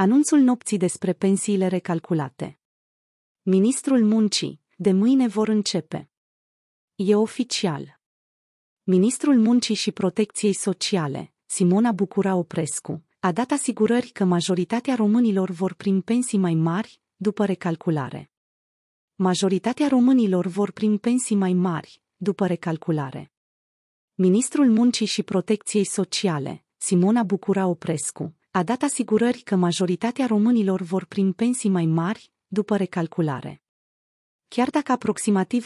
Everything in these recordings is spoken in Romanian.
Anunțul nopții despre pensiile recalculate. Ministrul Muncii, de mâine vor începe. E oficial. Ministrul Muncii și Protecției Sociale, Simona Bucura Oprescu, a dat asigurări că majoritatea românilor vor primi pensii mai mari după recalculare. Majoritatea românilor vor primi pensii mai mari după recalculare. Ministrul Muncii și Protecției Sociale, Simona Bucura Oprescu, a dat asigurări că majoritatea românilor vor primi pensii mai mari, după recalculare. Chiar dacă aproximativ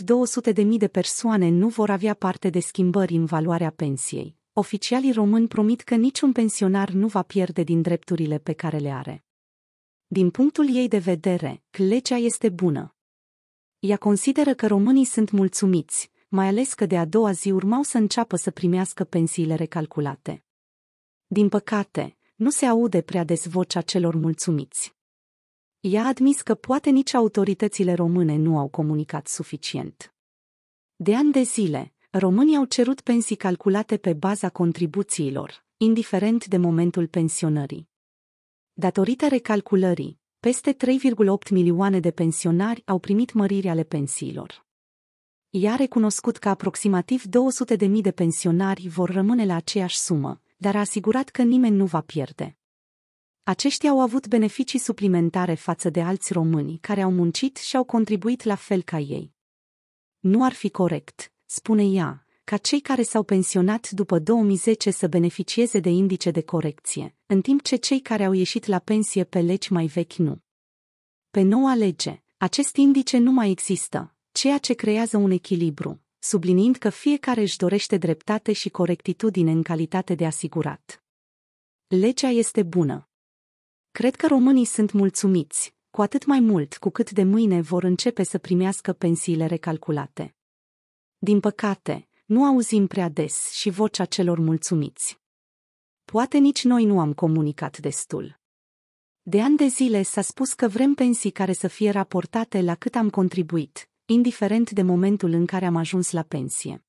200.000 de persoane nu vor avea parte de schimbări în valoarea pensiei, oficialii români promit că niciun pensionar nu va pierde din drepturile pe care le are. Din punctul ei de vedere, legea este bună. Ea consideră că românii sunt mulțumiți, mai ales că de a doua zi urmau să înceapă să primească pensiile recalculate. Din păcate, nu se aude prea des vocea celor mulțumiți. Ea a admis că poate nici autoritățile române nu au comunicat suficient. De ani de zile, românii au cerut pensii calculate pe baza contribuțiilor, indiferent de momentul pensionării. Datorită recalculării, peste 3,8 milioane de pensionari au primit mărire ale pensiilor. Ea a recunoscut că aproximativ 200.000 de pensionari vor rămâne la aceeași sumă, dar a asigurat că nimeni nu va pierde. Aceștia au avut beneficii suplimentare față de alți români care au muncit și au contribuit la fel ca ei. Nu ar fi corect, spune ea, ca cei care s-au pensionat după 2010 să beneficieze de indice de corecție, în timp ce cei care au ieșit la pensie pe legi mai vechi nu. Pe noua lege, acest indice nu mai există, ceea ce creează un echilibru, subliniind că fiecare își dorește dreptate și corectitudine în calitate de asigurat. Legea este bună. Cred că românii sunt mulțumiți, cu atât mai mult cu cât de mâine vor începe să primească pensiile recalculate. Din păcate, nu auzim prea des și vocea celor mulțumiți. Poate nici noi nu am comunicat destul. De ani de zile s-a spus că vrem pensii care să fie raportate la cât am contribuit, indiferent de momentul în care am ajuns la pensie.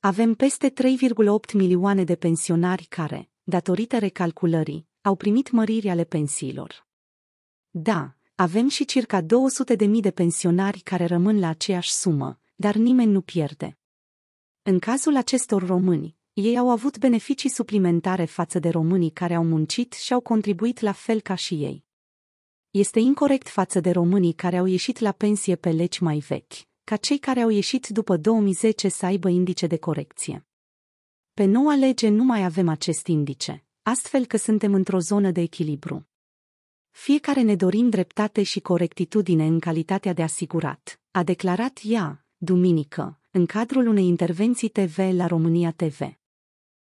Avem peste 3,8 milioane de pensionari care, datorită recalculării, au primit măriri ale pensiilor. Da, avem și circa 200.000 de pensionari care rămân la aceeași sumă, dar nimeni nu pierde. În cazul acestor români, ei au avut beneficii suplimentare față de românii care au muncit și au contribuit la fel ca și ei. Este incorrect față de românii care au ieșit la pensie pe legi mai vechi, ca cei care au ieșit după 2010 să aibă indice de corecție. Pe noua lege nu mai avem acest indice, astfel că suntem într-o zonă de echilibru. Fiecare ne dorim dreptate și corectitudine în calitatea de asigurat, a declarat ea, duminică, în cadrul unei intervenții TV la România TV.